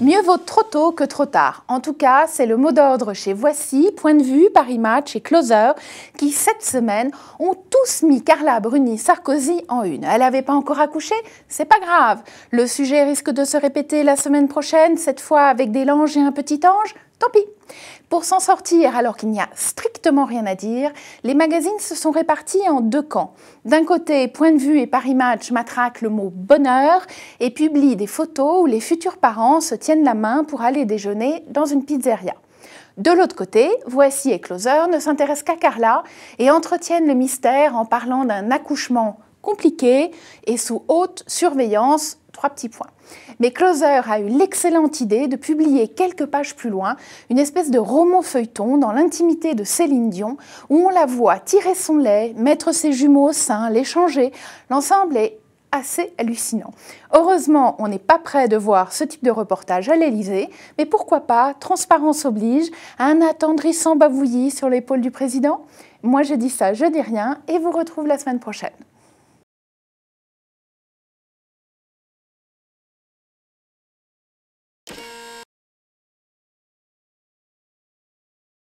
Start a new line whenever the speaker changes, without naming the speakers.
Mieux vaut trop tôt que trop tard. En tout cas, c'est le mot d'ordre chez Voici, Point de vue, Paris Match et Closer qui, cette semaine, ont tous mis Carla Bruni Sarkozy en une. Elle n'avait pas encore accouché C'est pas grave. Le sujet risque de se répéter la semaine prochaine, cette fois avec des langes et un petit ange Tant pis. Pour s'en sortir alors qu'il n'y a strictement rien à dire, les magazines se sont répartis en deux camps. D'un côté, Point de vue et Paris Match matraquent le mot bonheur et publient des photos où les futurs parents se tiennent la main pour aller déjeuner dans une pizzeria. De l'autre côté, Voici et Closer ne s'intéressent qu'à Carla et entretiennent le mystère en parlant d'un accouchement compliqué et sous haute surveillance Trois petits points. Mais Closer a eu l'excellente idée de publier quelques pages plus loin une espèce de roman feuilleton dans l'intimité de Céline Dion, où on la voit tirer son lait, mettre ses jumeaux au sein, les changer. L'ensemble est assez hallucinant. Heureusement, on n'est pas prêt de voir ce type de reportage à l'Élysée, mais pourquoi pas, transparence oblige, un attendrissant bavouillis sur l'épaule du président Moi je dis ça, je dis rien, et vous retrouve la semaine prochaine.